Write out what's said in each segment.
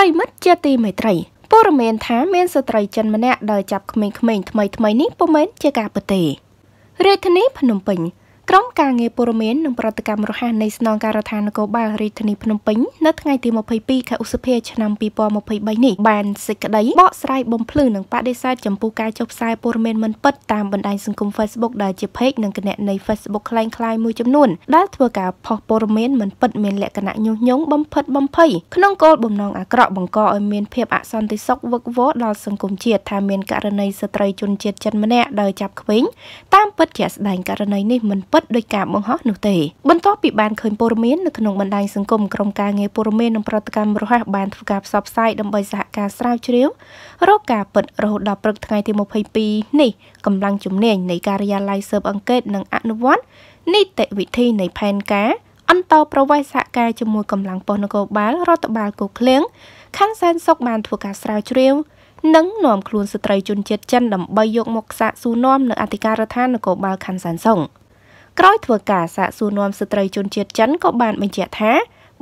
ប្រិមិត្តជាទីមេត្រីព័ត៌មានថាមានស្ត្រីចិនម្នាក់ដែលចាប់ក្មេងៗថ្មីថ្មីនេះពុំមែនជាការពិតទេរាជធានីភ្នំពេញក្រុមការងារព័រមៀននិងប្រតិកម្មរហ័សនៃស្នងការដ្ឋាននគរបាលរាជធានីភ្នំពេញនៅថ្ងៃទី22ខែឧសភាឆ្នាំ2023នេះបានសេចក្តីបកស្រាយបំភ្លឺនិងបដិសេធចំពោះការចុះផ្សាយព័រមៀនមិនពិតតាមបណ្ដាញសង្គម Facebook ដែលជា Page និងគណនី Facebook คล้ายៗមួយចំនួនដែលធ្វើការផុសព័រមៀនមិនពិតមានលក្ខណៈញុះញង់បំផិតបំភ័យក្នុងគោលបំណងអាក្រក់បង្កឲ្យមានភាពអសន្តិសុខវឹកវរដល់សង្គមជាតិថាមានករណីស្ត្រីជនជាតិចិនម្នាក់ដែលចាប់ខ្វែងតាមពិតជាស្ដែងករណីនេះមិនពិតពិតដោយការបង្ហោះនោះទេបន្ទាប់ពីបានឃើញព័ត៌មាននៅក្នុងបណ្ដាញសង្គមក្រមការងារព័ត៌មាននិងប្រតិកម្មរហ័សបានធ្វើការផ្សព្វផ្សាយដើម្បីសហការស្រាវជ្រាវរកការពិតរហូតដល់ព្រឹកថ្ងៃទី22នេះកម្លាំងជំនាញនៃការិយាល័យស៊ើបអង្កេតនិងអនុវត្តនីតិវិធីនៃផែនការ អន្តរប្រវេសសហការជាមួយកម្លាំងប៉ុស្តិ៍នគរបាលរដ្ឋបាលគូឃ្លៀងខណ្ឌសែនសុខបានធ្វើការស្រាវជ្រាវនិងនាំខ្លួនស្ត្រីជនជាតិចិនដើម្បីយកមកសាកសួរនាំនៅអធិការដ្ឋាននគរបាលខណ្ឌសានសុងក្រោយធ្វើការសាកសួរនាំស្ត្រីជនជាតិចិនក៏បានបញ្ជាក់ថា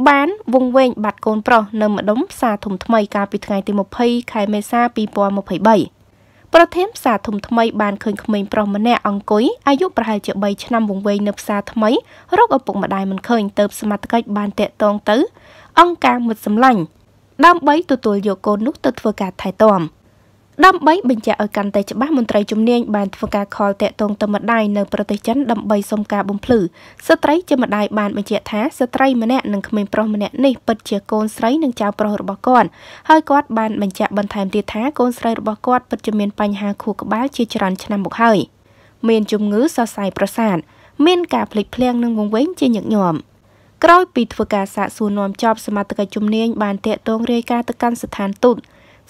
បានវងវែងបាត់កូនប្រុសនៅម្ដុំផ្សារធំថ្មីកាលពីថ្ងៃទី20ខែមេសា2023ប្រធានផ្សារធំថ្មីបានឃើញក្មេងប្រុសម្នាក់អង្គុយអាយុប្រហែលជា3ឆ្នាំវងវែងនៅផ្សារថ្មីរកឪពុកម្ដាយមិនឃើញទៅសមត្ថកិច្ចបានតាក់ទងទៅ អង្គការមុតសម្លាញ់ដើម្បីទទួលយកកូននោះទៅធ្វើការថែទាំដើម្បីបញ្ជាក់ឲ្យកាន់តែច្បាស់មន្ត្រីជំនាញបានធ្វើការខលតាក់ទងទៅម្ដាយនៅប្រទេសចិនដើម្បីសុំការបំភ្លឺស្ត្រីជាម្ដាយបានបញ្ជាក់ថាស្ត្រីម្នាក់និងក្មេងប្រុសម្នាក់នេះពិតជាកូនស្រីនិងចៅប្រុសរបស់គាត់ហើយគាត់បានបញ្ជាក់បន្ថែមទៀតថាកូនស្រីរបស់គាត់ពិតជាមានបញ្ហាខួរក្បាលជាច្រើនឆ្នាំមកហើយមានជំងឺសរសៃប្រសាទមានការភ្លេចភ្លាំងនិងវង្វេងជាញឹកញាប់ក្រោយពីធ្វើការសាកសួរនាំចប់សមាជិកជំនាញបានតាកតងរាយការណ៍ទៅកាន់ស្ថានទូត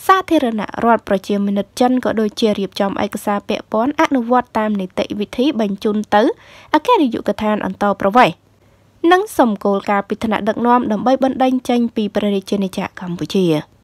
សាធារណរដ្ឋប្រជាមានិតចិនក៏ដូចជារៀបចំឯកសារពាក់ព័ន្ធអនុវត្តតាមនីតិវិធីបញ្ជូនទៅអគ្គនាយកដ្ឋានអន្តរប្រវេសន៍និងសម្គាល់ការពិធនៈដឹកនាំដើម្បីបណ្ដេញចេញពីព្រះរាជាណាចក្រកម្ពុជា។